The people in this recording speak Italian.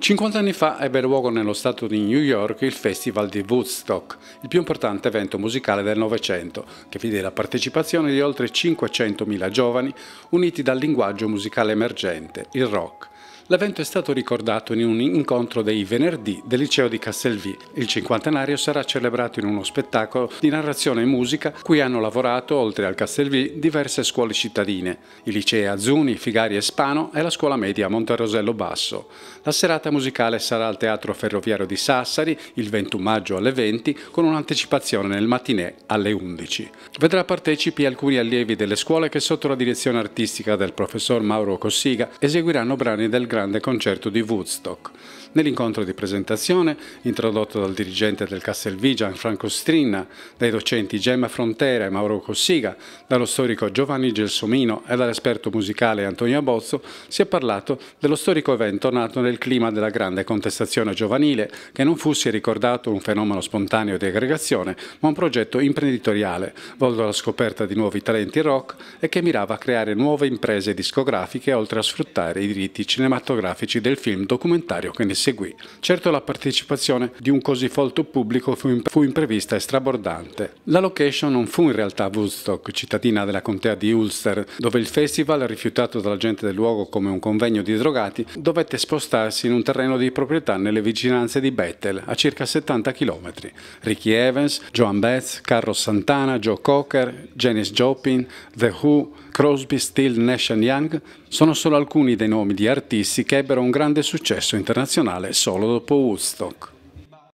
50 anni fa ebbe luogo nello stato di New York il Festival di Woodstock, il più importante evento musicale del Novecento, che vide la partecipazione di oltre 500.000 giovani uniti dal linguaggio musicale emergente, il rock, L'evento è stato ricordato in un incontro dei venerdì del liceo di Castelvì. Il cinquantenario sarà celebrato in uno spettacolo di narrazione e musica cui hanno lavorato, oltre al Castelvì, diverse scuole cittadine, i licei Azzuni, Figari e Spano e la scuola media Monterosello Basso. La serata musicale sarà al Teatro Ferroviario di Sassari il 21 maggio alle 20 con un'anticipazione nel mattinè alle 11. Vedrà partecipi alcuni allievi delle scuole che sotto la direzione artistica del professor Mauro Cossiga eseguiranno brani del grande grande concerto di Woodstock. Nell'incontro di presentazione, introdotto dal dirigente del Castelvigian Franco Strinna, dai docenti Gemma Frontera e Mauro Cossiga, dallo storico Giovanni Gelsomino e dall'esperto musicale Antonio Abozzo, si è parlato dello storico evento nato nel clima della grande contestazione giovanile, che non fu si è ricordato un fenomeno spontaneo di aggregazione, ma un progetto imprenditoriale, volto alla scoperta di nuovi talenti rock e che mirava a creare nuove imprese discografiche oltre a sfruttare i diritti cinematografici cinematografici del film documentario che ne seguì. Certo la partecipazione di un così folto pubblico fu, imp fu imprevista e strabordante. La location non fu in realtà Woodstock, cittadina della contea di Ulster, dove il festival, rifiutato dalla gente del luogo come un convegno di drogati, dovette spostarsi in un terreno di proprietà nelle vicinanze di Bethel, a circa 70 km. Ricky Evans, Joan Betts, Carlos Santana, Joe Cocker, Janis Joplin, The Who, Crosby, Steele, Nash Young sono solo alcuni dei nomi di artisti che ebbero un grande successo internazionale solo dopo Woodstock.